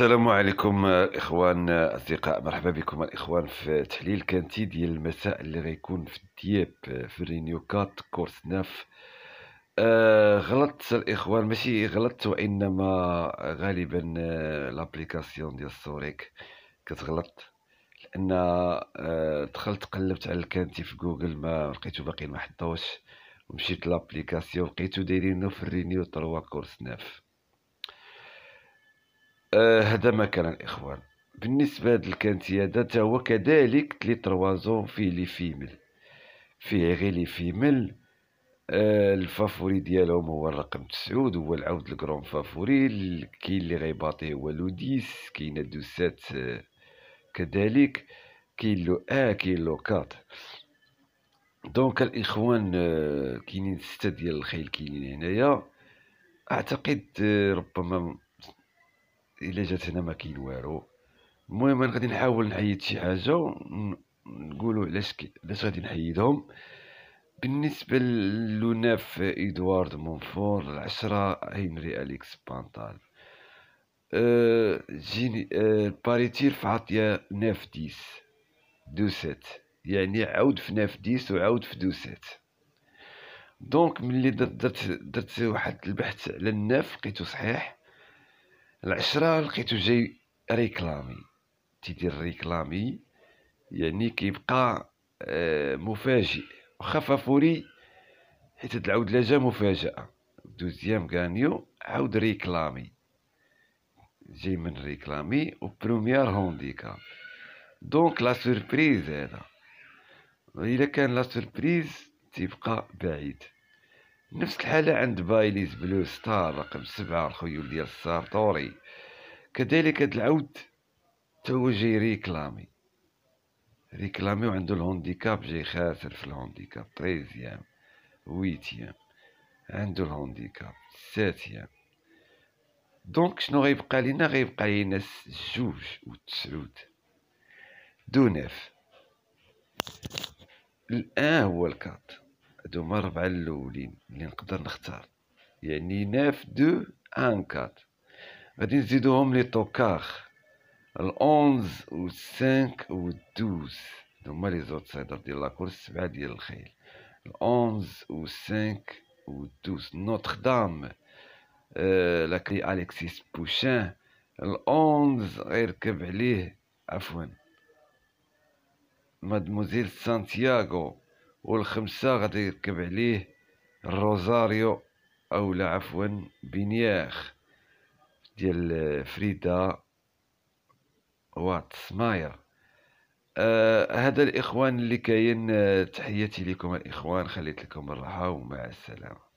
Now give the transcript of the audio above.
السلام عليكم الاخوان آه، الاصدقاء آه، مرحبا بكم الاخوان في تحليل كانتي ديال المساء اللي غيكون في الدياب آه، في الرينيو كات كورس ناف آه غلطت الاخوان ماشي غلطت وانما غالبا لابليكاسيون ديال السوريك كتغلط لان آه دخلت قلبت على الكانتي في جوجل ما لقيتو باقي ما حطوش ومشيت لابليكاسيون لقيتو دايرينو في الرينيو 3 كورس ناف آه، هذا مكان الاخوان بالنسبه الكانتي هذا تا هو كذلك لي تروازون فيه لي فيمل فيه غير لي فيمل آه الفافوري ديالهم هو الرقم تسعود هو العود الكرون فافوري كاين اللي غيباطي هو لو ديس كاين دو سات آه، كذلك كاين لو ا آه كاين لو كات دونك الاخوان آه، كاينين ستة ديال الخيل كاينين هنايا اعتقد ربما الا جات هنا ما كاين والو المهم انا غادي نحاول نحيد شي حاجه نقولوا علاش علاش غادي نحيدهم بالنسبه للوناف ادوارد مونفور العشرة هنري اليكس بانتال أه جيني أه باريتير فعطيا ناف ديس دو يعني عاود في ناف ديس وعاود في دو دونك ملي درت, درت واحد البحث على الناف لقيتو صحيح العشرة لقيتو جاي ريكلامي تيدير ريكلامي يعني كيبقى آه، مفاجئ وخا فافوري حيت هاد العود جا مفاجأة دوزيام غانيو عاود ريكلامي جاي من ريكلامي و بروميار هونديكاب دونك لا سوربريز هذا و كان لا سوربريز تيبقى بعيد نفس الحالة عند بايليز بلو ستار رقم سبعة الخيول ديال السارتوري كذلك هاد العود توجي ريكلامي ريكلامي وعندو الهونديكاب جاي خاسر في الهونديكاب تريزيام ويتيام عندو الهونديكاب ساتيام دونك شنو غيبقى لينا غيبقى لينا جوج وتسعود دو نيف الان هو الكاط هادو ربعة الاولين اللي نقدر نختار يعني ناف دو ان كات غادي نزيدوهم لي توكار الأونز و السانك و الدوز هما لي زوت صيدر ديال لاكور السبعة ديال الخيل الأونز و السانك و الدوز نوتر دام آه، لاكري أليكسيس بوشان الأونز غيركب عليه عفوا مادموزيل سانتياغو والخمسة غادي يركب عليه الروزاريو لا عفوا بنياخ ديال فريدا واتس ماير آه هذا الإخوان اللي كاين آه، تحياتي لكم الإخوان خليت لكم الراحة ومع السلامة